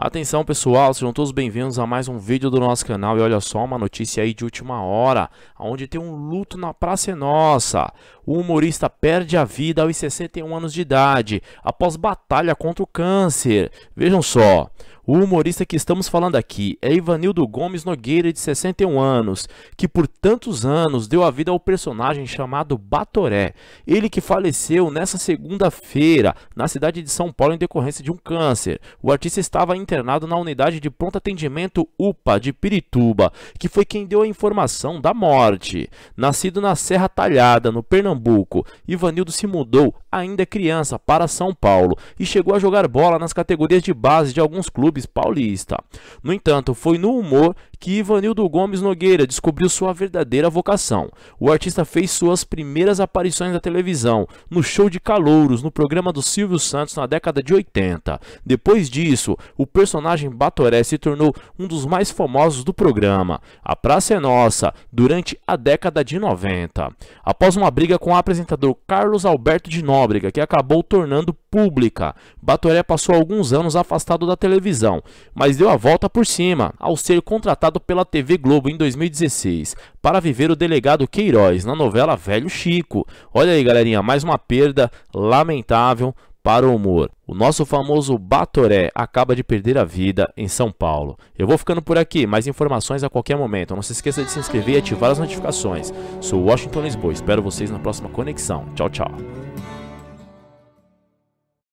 Atenção pessoal, sejam todos bem-vindos a mais um vídeo do nosso canal e olha só uma notícia aí de última hora, onde tem um luto na Praça Nossa. O humorista perde a vida aos 61 anos de idade, após batalha contra o câncer. Vejam só, o humorista que estamos falando aqui é Ivanildo Gomes Nogueira, de 61 anos, que por tantos anos deu a vida ao personagem chamado Batoré. Ele que faleceu nessa segunda-feira, na cidade de São Paulo, em decorrência de um câncer. O artista estava internado na unidade de pronto atendimento UPA de Pirituba, que foi quem deu a informação da morte. Nascido na Serra Talhada, no Pernambuco, Pernambuco. Ivanildo se mudou, ainda é criança, para São Paulo e chegou a jogar bola nas categorias de base de alguns clubes paulista. No entanto, foi no humor que Ivanildo Gomes Nogueira descobriu sua verdadeira vocação. O artista fez suas primeiras aparições na televisão, no show de calouros, no programa do Silvio Santos na década de 80. Depois disso, o personagem Batoré se tornou um dos mais famosos do programa, A Praça é Nossa, durante a década de 90. Após uma briga com o apresentador Carlos Alberto de Nóbrega, que acabou tornando pública. Batoré passou alguns anos afastado da televisão, mas deu a volta por cima ao ser contratado pela TV Globo em 2016 para viver o delegado Queiroz na novela Velho Chico. Olha aí, galerinha, mais uma perda lamentável para o humor. O nosso famoso Batoré acaba de perder a vida em São Paulo. Eu vou ficando por aqui, mais informações a qualquer momento. Não se esqueça de se inscrever e ativar as notificações. Sou Washington Lisboa, espero vocês na próxima conexão. Tchau, tchau.